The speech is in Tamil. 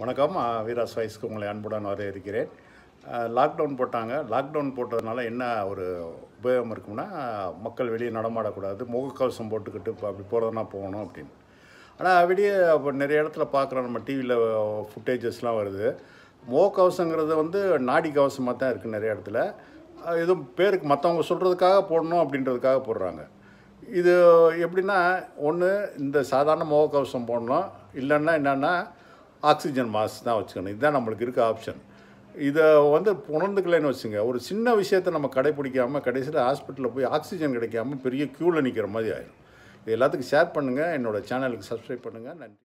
வணக்கம் வீராஸ் வயசுக்கு உங்களை அன்புடன் இருக்கிறேன் லாக்டவுன் போட்டாங்க லாக்டவுன் போட்டதுனால என்ன ஒரு உபயோகம் இருக்கும்னா மக்கள் வெளியே நடமாடக்கூடாது முகக்கவசம் போட்டுக்கிட்டு இப்போ அப்படி போகிறதுனா போகணும் அப்படின்னு ஆனால் வெளியே நிறைய இடத்துல பார்க்குறோம் நம்ம டிவியில் ஃபுட்டேஜஸ்லாம் வருது முகக்கவசங்கிறது வந்து நாடி கவசமாக தான் இருக்குது நிறைய இடத்துல எதுவும் பேருக்கு மற்றவங்க சொல்கிறதுக்காக போடணும் அப்படின்றதுக்காக போடுறாங்க இது எப்படின்னா ஒன்று இந்த சாதாரண முகக்கவசம் போடணும் இல்லைன்னா என்னென்னா ஆக்சிஜன் மாஸ்க் தான் வச்சுக்கணும் இதுதான் நம்மளுக்கு இருக்க ஆப்ஷன் இதை வந்து உணர்ந்துக்கலன்னு வச்சுங்க ஒரு சின்ன விஷயத்தை நம்ம கடைப்பிடிக்காமல் கடைசியில் ஹாஸ்பிட்டலில் போய் ஆக்சிஜன் கிடைக்காம பெரிய க்யூவில் நிற்கிற மாதிரி ஆயிடும் இது எல்லாத்துக்கும் ஷேர் பண்ணுங்கள் என்னோடய சேனலுக்கு சப்ஸ்கிரைப் பண்ணுங்கள் நன்றி